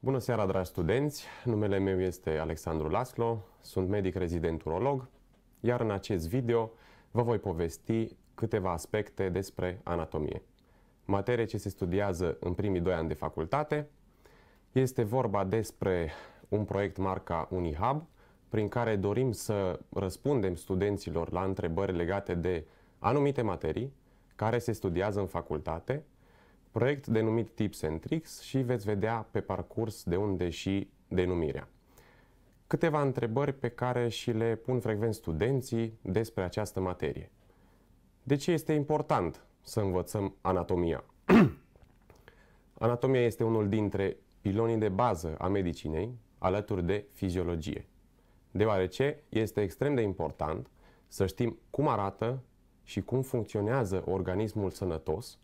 Bună seara, dragi studenți! Numele meu este Alexandru Laslo, sunt medic rezident urolog, iar în acest video vă voi povesti câteva aspecte despre anatomie. Materie ce se studiază în primii doi ani de facultate. Este vorba despre un proiect marca Unihub, prin care dorim să răspundem studenților la întrebări legate de anumite materii care se studiază în facultate, proiect denumit Tips and Tricks și veți vedea pe parcurs de unde și denumirea. Câteva întrebări pe care și le pun frecvent studenții despre această materie. De ce este important să învățăm anatomia? Anatomia este unul dintre pilonii de bază a medicinei, alături de fiziologie, deoarece este extrem de important să știm cum arată și cum funcționează organismul sănătos,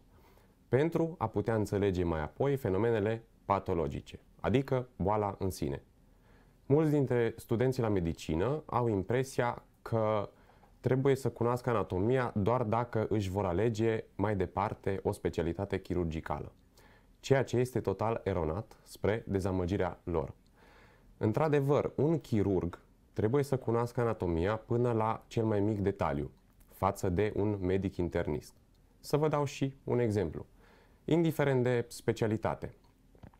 pentru a putea înțelege mai apoi fenomenele patologice, adică boala în sine. Mulți dintre studenții la medicină au impresia că trebuie să cunoască anatomia doar dacă își vor alege mai departe o specialitate chirurgicală, ceea ce este total eronat spre dezamăgirea lor. Într-adevăr, un chirurg trebuie să cunoască anatomia până la cel mai mic detaliu față de un medic internist. Să vă dau și un exemplu indiferent de specialitate.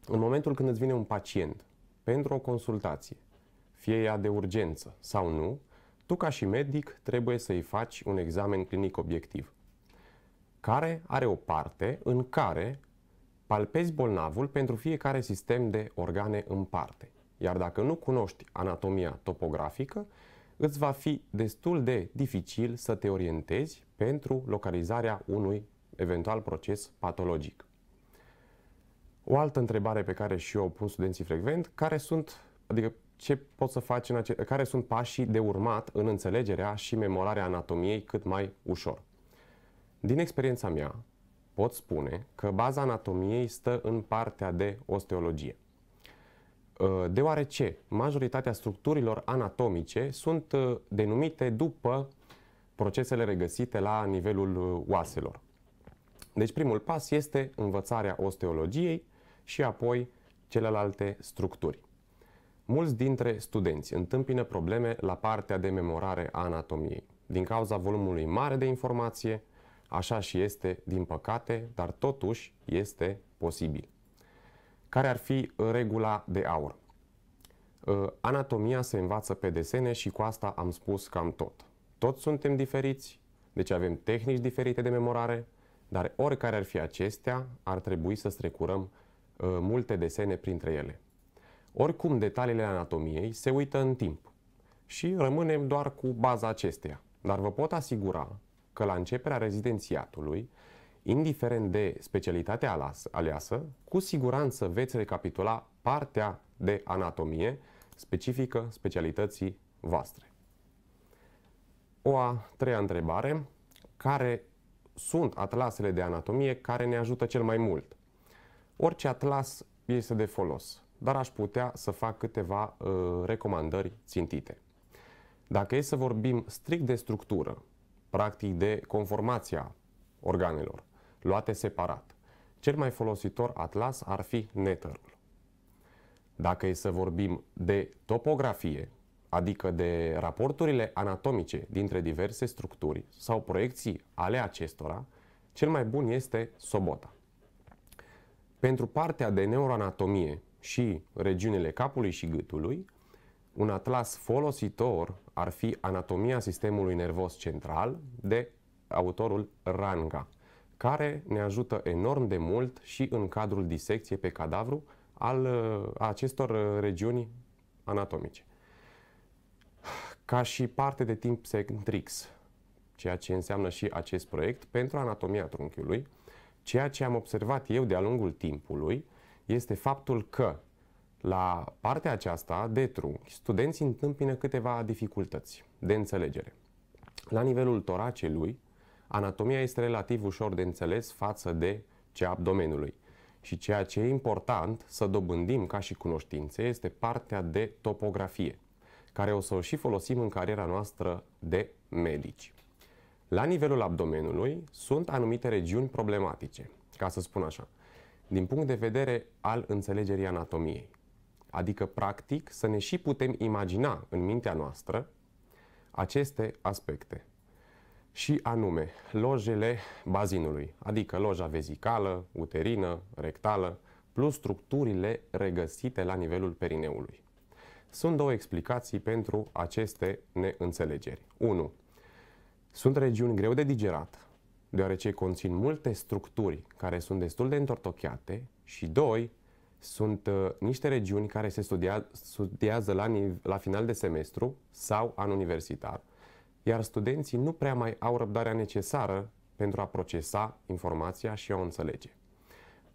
În momentul când îți vine un pacient pentru o consultație, fie ea de urgență sau nu, tu ca și medic trebuie să-i faci un examen clinic obiectiv, care are o parte în care palpezi bolnavul pentru fiecare sistem de organe în parte. Iar dacă nu cunoști anatomia topografică, îți va fi destul de dificil să te orientezi pentru localizarea unui eventual proces patologic. O altă întrebare pe care și eu o pun studenții frecvent, care sunt, adică ce pot să faci în ace- care sunt pașii de urmat în înțelegerea și memorarea anatomiei cât mai ușor. Din experiența mea, pot spune că baza anatomiei stă în partea de osteologie. Ă, deoarece majoritatea structurilor anatomice sunt ă, denumite după procesele regăsite la nivelul ă, oaselor. Deci primul pas este învățarea osteologiei și apoi celelalte structuri. Mulți dintre studenți întâmpină probleme la partea de memorare a anatomiei, din cauza volumului mare de informație, așa și este din păcate, dar totuși este posibil. Care ar fi regula de aur? Ă, anatomia se învață pe desene și cu asta am spus cam tot. Toți suntem diferiți, deci avem tehnici diferite de memorare, dar oricare ar fi acestea, ar trebui să strecurăm uh, multe desene printre ele. Oricum, detaliile anatomiei se uită în timp și rămânem doar cu baza acesteia. Dar vă pot asigura că la începerea rezidențiatului, indiferent de specialitatea aleasă, cu siguranță veți recapitula partea de anatomie specifică specialității voastre. O a treia întrebare, care sunt atlasele de anatomie care ne ajută cel mai mult. Orice atlas este de folos, dar aș putea să fac câteva uh, recomandări țintite. Dacă e să vorbim strict de structură, practic de conformația organelor, luate separat, cel mai folositor atlas ar fi netărul. Dacă e să vorbim de topografie, adică de raporturile anatomice dintre diverse structuri sau proiecții ale acestora, cel mai bun este sobota. Pentru partea de neuroanatomie și regiunile capului și gâtului, un atlas folositor ar fi Anatomia sistemului nervos central de autorul Ranga, care ne ajută enorm de mult și în cadrul disecției pe cadavru al acestor regiuni anatomice ca și parte de timp centrix, ceea ce înseamnă și acest proiect pentru anatomia trunchiului, ceea ce am observat eu de-a lungul timpului este faptul că la partea aceasta de trunchi, studenții întâmpină câteva dificultăți de înțelegere. La nivelul toracelui, anatomia este relativ ușor de înțeles față de cea abdomenului. Și ceea ce e important să dobândim ca și cunoștințe este partea de topografie care o să o și folosim în cariera noastră de medici. La nivelul abdomenului sunt anumite regiuni problematice, ca să spun așa, din punct de vedere al înțelegerii anatomiei. Adică, practic, să ne și putem imagina în mintea noastră aceste aspecte. Și anume, lojele bazinului, adică loja vezicală, uterină, rectală, plus structurile regăsite la nivelul perineului. Sunt două explicații pentru aceste neînțelegeri. 1. Sunt regiuni greu de digerat, deoarece conțin multe structuri care sunt destul de întortocheate și 2. Sunt uh, niște regiuni care se studia, studiază la, la final de semestru sau an universitar, iar studenții nu prea mai au răbdarea necesară pentru a procesa informația și a o înțelege.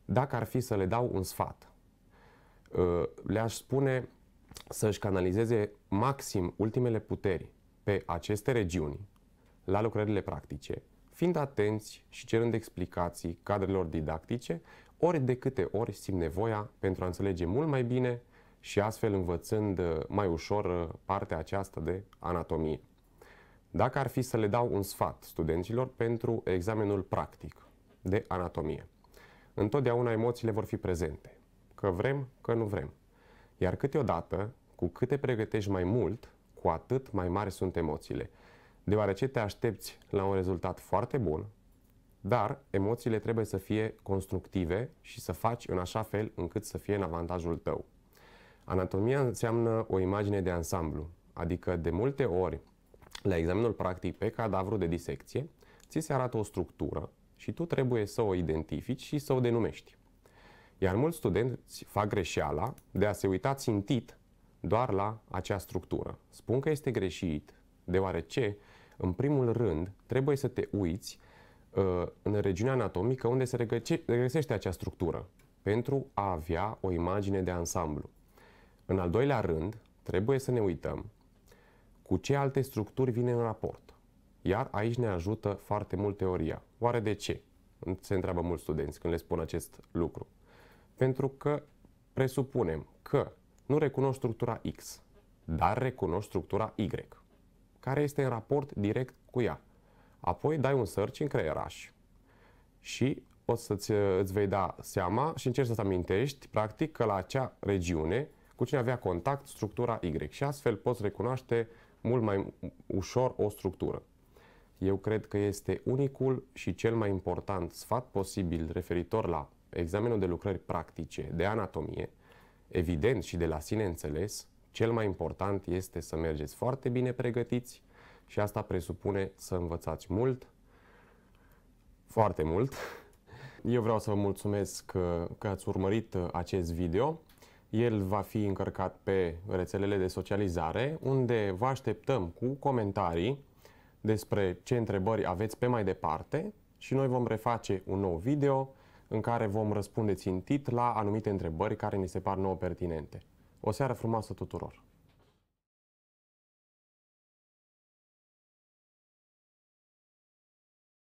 Dacă ar fi să le dau un sfat, uh, le-aș spune să-și canalizeze maxim ultimele puteri pe aceste regiuni la lucrările practice, fiind atenți și cerând explicații cadrelor didactice, ori de câte ori simt nevoia pentru a înțelege mult mai bine și astfel învățând uh, mai ușor uh, partea aceasta de anatomie. Dacă ar fi să le dau un sfat studenților pentru examenul practic de anatomie, întotdeauna emoțiile vor fi prezente, că vrem, că nu vrem. Iar câteodată, cu cât te pregătești mai mult, cu atât mai mari sunt emoțiile. Deoarece te aștepți la un rezultat foarte bun, dar emoțiile trebuie să fie constructive și să faci în așa fel încât să fie în avantajul tău. Anatomia înseamnă o imagine de ansamblu, adică de multe ori la examenul practic pe cadavru de disecție, ți se arată o structură și tu trebuie să o identifici și să o denumești. Iar mulți studenți fac greșeala de a se uita țintit doar la acea structură. Spun că este greșit, deoarece, în primul rând, trebuie să te uiți uh, în regiunea anatomică unde se regăsește acea structură pentru a avea o imagine de ansamblu. În al doilea rând, trebuie să ne uităm cu ce alte structuri vine în raport. Iar aici ne ajută foarte mult teoria. Oare de ce? Se întreabă mulți studenți când le spun acest lucru. Pentru că presupunem că nu recunoști structura X, dar recunoști structura Y, care este în raport direct cu ea. Apoi dai un search în creieraș și o să-ți îți vei da seama și încerci să-ți amintești, practic, că la acea regiune cu cine avea contact structura Y și astfel poți recunoaște mult mai ușor o structură. Eu cred că este unicul și cel mai important sfat posibil referitor la examenul de lucrări practice, de anatomie, evident și de la sine înțeles, cel mai important este să mergeți foarte bine pregătiți și asta presupune să învățați mult, foarte mult. Eu vreau să vă mulțumesc că, ați urmărit uh, acest video. El va fi încărcat pe rețelele de socializare, unde vă așteptăm cu comentarii despre ce întrebări aveți pe mai departe și noi vom reface un nou video în care vom răspunde țintit la anumite întrebări care ni se par nouă pertinente. O seară frumoasă tuturor!